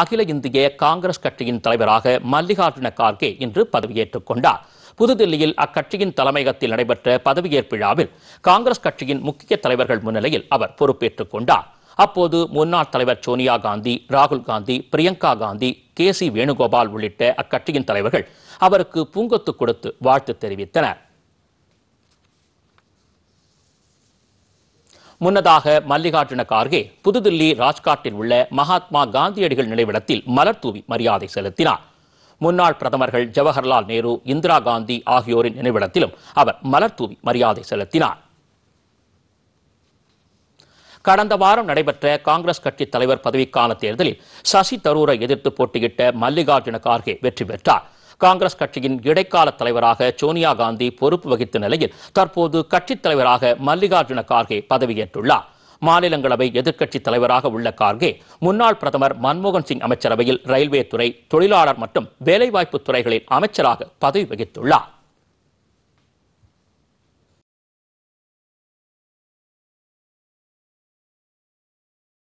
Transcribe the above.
அகில இந்திய காங்கிரஸ் கட்சியின் தலைவராக மல்லிகார்ஜுன கார்கே இன்று பதவியேற்றுக் கொண்டார் புதுதில்லியில் அக்கட்சியின் தலைமையகத்தில் நடைபெற்ற பதவியேற்பு விழாவில் காங்கிரஸ் கட்சியின் முக்கிய தலைவர்கள் முன்னிலையில் அவர் பொறுப்பேற்றுக் கொண்டார் அப்போது முன்னாள் தலைவர் சோனியா காந்தி ராகுல் காந்தி பிரியங்கா காந்தி கே சி வேணுகோபால் உள்ளிட்ட அக்கட்சியின் தலைவர்கள் அவருக்கு பூங்கொத்து கொடுத்து வாழ்த்து தெரிவித்தனர் முன்னதாக மல்லிகார்ஜுன கார்கே புதுதில்லி ராஜ்காட்டில் உள்ள மகாத்மா காந்தியடிகள் நினைவிடத்தில் மலர் தூவி மரியாதை செலுத்தினார் முன்னாள் பிரதமர்கள் ஜவஹர்லால் நேரு இந்திரா காந்தி ஆகியோரின் நினைவிடத்திலும் அவர் மலர் தூவி மரியாதை செலுத்தினார் கடந்த வாரம் நடைபெற்ற காங்கிரஸ் கட்சி தலைவர் பதவிக்கான தேர்தலில் சசி தரூரை எதிர்த்து போட்டியிட்ட மல்லிகார்ஜுன கார்கே வெற்றி பெற்றார் காங்கிரஸ் கட்சியின் இடைக்கால தலைவராக சோனியா காந்தி பொறுப்பு வகித்த நிலையில் தற்போது கட்சித் தலைவராக மல்லிகார்ஜுன கார்கே பதவியேற்றுள்ளார் மாநிலங்களவை எதிர்க்கட்சி தலைவராக உள்ள கார்கே முன்னாள் பிரதமர் மன்மோகன் சிங் அமைச்சரவையில் ரயில்வே துறை தொழிலாளர் மற்றும் வேலைவாய்ப்பு துறைகளின் அமைச்சராக பதவி வகித்துள்ளார்